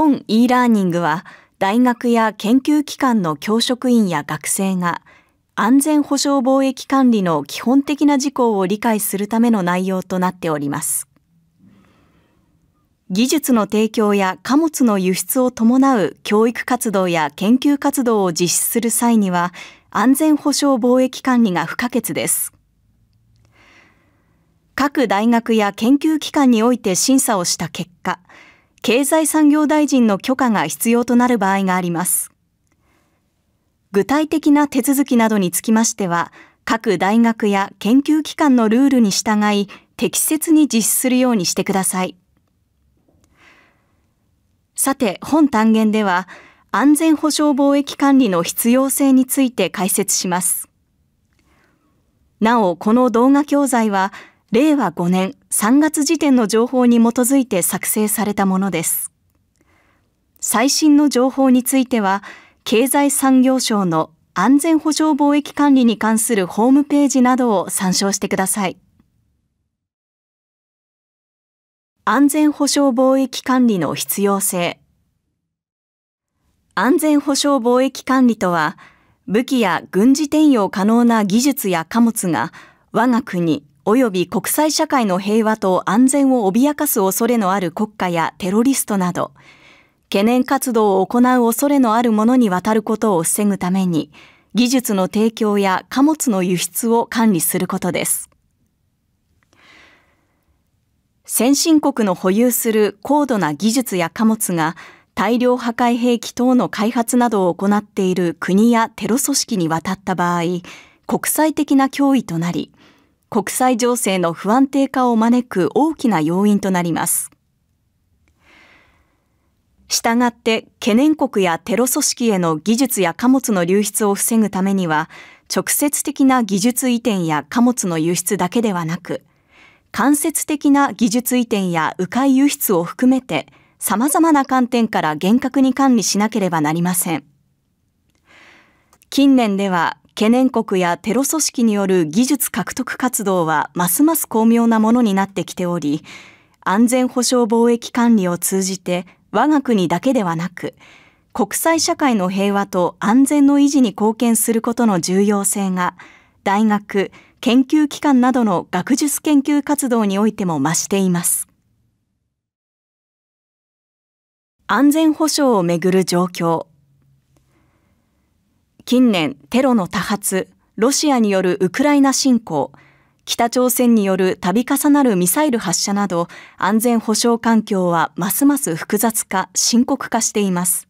本 e ラーニングは大学や研究機関の教職員や学生が安全保障貿易管理の基本的な事項を理解するための内容となっております。技術の提供や貨物の輸出を伴う教育活動や研究活動を実施する際には安全保障貿易管理が不可欠です。各大学や研究機関において審査をした結果、経済産業大臣の許可が必要となる場合があります。具体的な手続きなどにつきましては、各大学や研究機関のルールに従い、適切に実施するようにしてください。さて、本単元では、安全保障貿易管理の必要性について解説します。なお、この動画教材は、令和5年3月時点の情報に基づいて作成されたものです。最新の情報については、経済産業省の安全保障貿易管理に関するホームページなどを参照してください。安全保障貿易管理の必要性。安全保障貿易管理とは、武器や軍事転用可能な技術や貨物が我が国及び国際社会の平和と安全を脅かす恐れのある国家やテロリストなど、懸念活動を行う恐れのあるものに渡ることを防ぐために、技術の提供や貨物の輸出を管理することです。先進国の保有する高度な技術や貨物が大量破壊兵器等の開発などを行っている国やテロ組織に渡った場合、国際的な脅威となり、国際情勢の不安定化を招く大きな要因となります。従って懸念国やテロ組織への技術や貨物の流出を防ぐためには、直接的な技術移転や貨物の輸出だけではなく、間接的な技術移転や迂回輸出を含めて、様々な観点から厳格に管理しなければなりません。近年では懸念国やテロ組織による技術獲得活動はますます巧妙なものになってきており、安全保障貿易管理を通じて我が国だけではなく、国際社会の平和と安全の維持に貢献することの重要性が、大学、研究機関などの学術研究活動においても増しています。安全保障をめぐる状況。近年テロの多発、ロシアによるウクライナ侵攻、北朝鮮による度重なるミサイル発射など安全保障環境はますます複雑化、深刻化しています。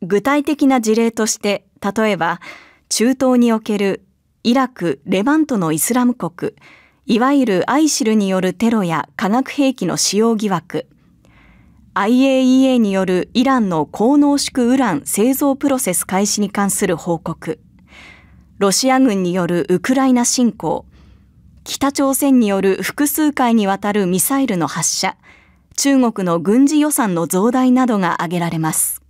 具体的な事例として、例えば中東におけるイラク・レバントのイスラム国、いわゆるアイシルによるテロや化学兵器の使用疑惑、IAEA によるイランの高濃縮ウラン製造プロセス開始に関する報告、ロシア軍によるウクライナ侵攻、北朝鮮による複数回にわたるミサイルの発射、中国の軍事予算の増大などが挙げられます。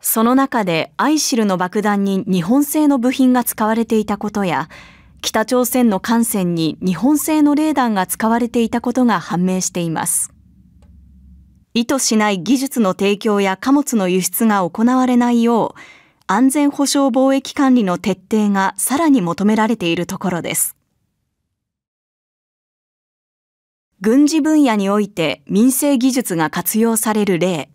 その中でアイシルの爆弾に日本製の部品が使われていたことや、北朝鮮の艦船に日本製のレーダーが使われていたことが判明しています。意図しない技術の提供や貨物の輸出が行われないよう、安全保障貿易管理の徹底がさらに求められているところです。軍事分野において民生技術が活用される例。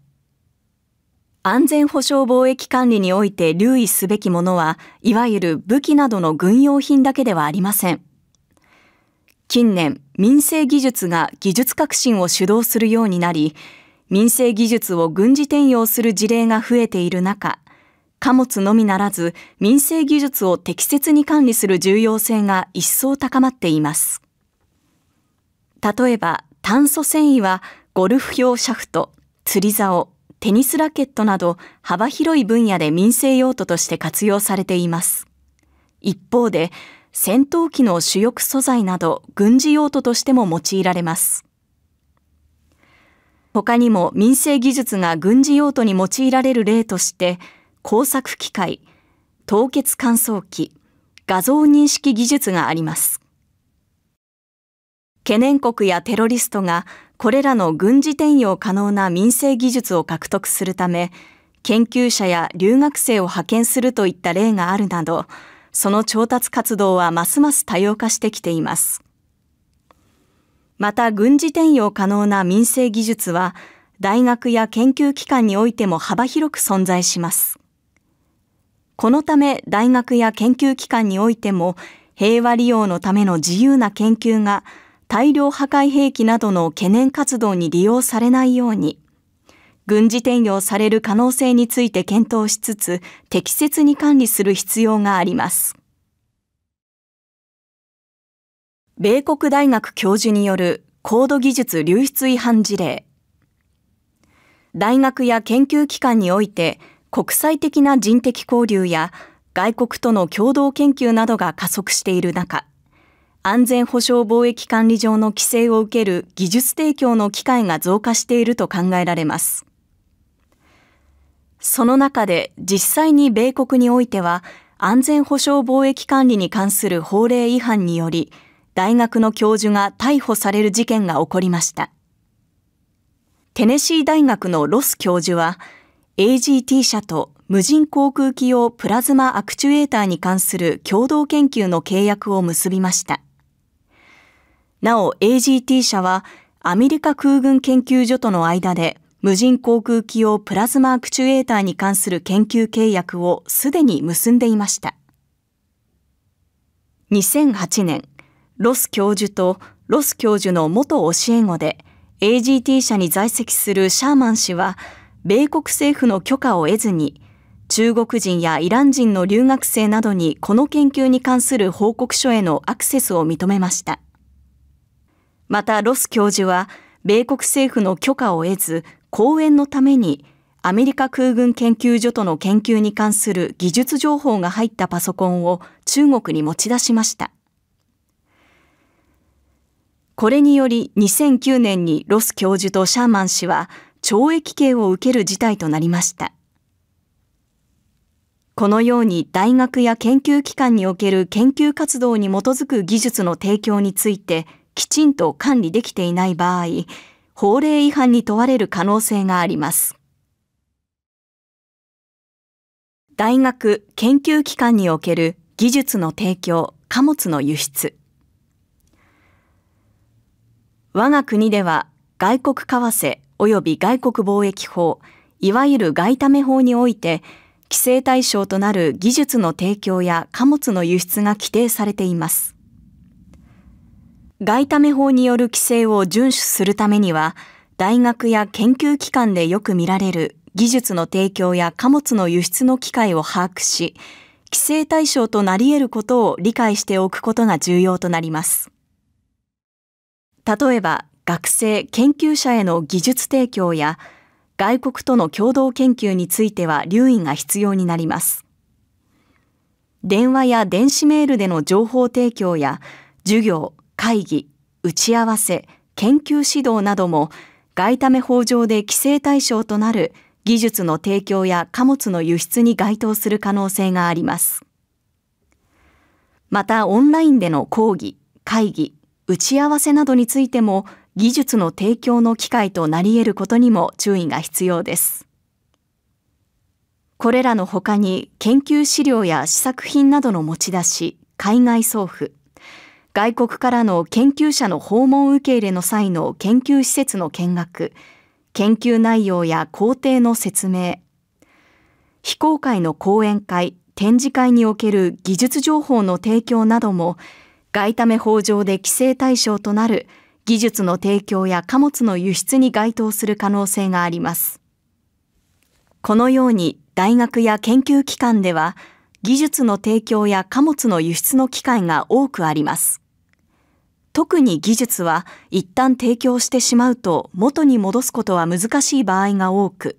安全保障貿易管理において留意すべきものは、いわゆる武器などの軍用品だけではありません。近年、民生技術が技術革新を主導するようになり、民生技術を軍事転用する事例が増えている中、貨物のみならず民生技術を適切に管理する重要性が一層高まっています。例えば炭素繊維はゴルフ用シャフト、釣り竿、テニスラケットなど幅広い分野で民生用途として活用されています。一方で戦闘機の主翼素材など軍事用途としても用いられます。他にも民生技術が軍事用途に用いられる例として、工作機械、凍結乾燥機、画像認識技術があります。懸念国やテロリストがこれらの軍事転用可能な民生技術を獲得するため、研究者や留学生を派遣するといった例があるなど、その調達活動はますます多様化してきています。また軍事転用可能な民生技術は、大学や研究機関においても幅広く存在します。このため大学や研究機関においても、平和利用のための自由な研究が大量破壊兵器などの懸念活動に利用されないように、軍事転用される可能性について検討しつつ、適切に管理する必要があります。米国大学教授による高度技術流出違反事例。大学や研究機関において国際的な人的交流や外国との共同研究などが加速している中、安全保障貿易管理上の規制を受ける技術提供の機会が増加していると考えられます。その中で実際に米国においては安全保障貿易管理に関する法令違反により大学の教授が逮捕される事件が起こりました。テネシー大学のロス教授は AGT 社と無人航空機用プラズマアクチュエーターに関する共同研究の契約を結びました。なお AGT 社はアメリカ空軍研究所との間で無人航空機用プラズマアクチュエーターに関する研究契約をすでに結んでいました。2008年、ロス教授とロス教授の元教え子で AGT 社に在籍するシャーマン氏は、米国政府の許可を得ずに、中国人やイラン人の留学生などにこの研究に関する報告書へのアクセスを認めました。またロス教授は、米国政府の許可を得ず、講演のためにアメリカ空軍研究所との研究に関する技術情報が入ったパソコンを中国に持ち出しました。これにより2009年にロス教授とシャーマン氏は懲役刑を受ける事態となりました。このように大学や研究機関における研究活動に基づく技術の提供についてきちんと管理できていない場合、法令違反に問われる可能性があります。大学、研究機関における技術の提供、貨物の輸出。我が国では外国為替及び外国貿易法、いわゆる外為法において、規制対象となる技術の提供や貨物の輸出が規定されています。外為法による規制を遵守するためには、大学や研究機関でよく見られる技術の提供や貨物の輸出の機会を把握し、規制対象となり得ることを理解しておくことが重要となります。例えば学生・研究者への技術提供や外国との共同研究については留意が必要になります。電話や電子メールでの情報提供や授業、会議、打ち合わせ、研究指導なども外為法上で規制対象となる技術の提供や貨物の輸出に該当する可能性があります。またオンラインでの講義、会議、打ち合わせなどについても技術の提供の機会となり得ることにも注意が必要です。これらの他に研究資料や試作品などの持ち出し、海外送付、外国からの研究者の訪問受け入れの際の研究施設の見学、研究内容や工程の説明、非公開の講演会、展示会における技術情報の提供なども外為法上で規制対象となる技術の提供や貨物の輸出に該当する可能性があります。このように大学や研究機関では技術の提供や貨物の輸出の機会が多くあります。特に技術は一旦提供してしまうと元に戻すことは難しい場合が多く、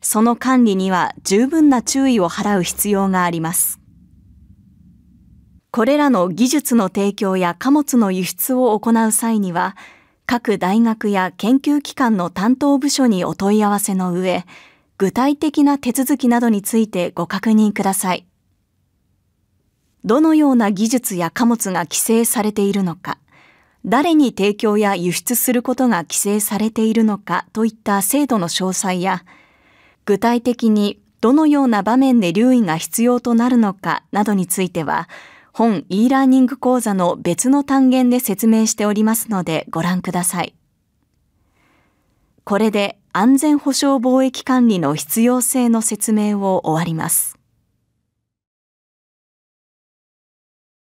その管理には十分な注意を払う必要があります。これらの技術の提供や貨物の輸出を行う際には、各大学や研究機関の担当部署にお問い合わせの上、具体的な手続きなどについてご確認ください。どのような技術や貨物が規制されているのか、誰に提供や輸出することが規制されているのかといった制度の詳細や、具体的にどのような場面で留意が必要となるのかなどについては、本 e ラーニング講座の別の単元で説明しておりますのでご覧ください。これで安全保障貿易管理の必要性の説明を終わります。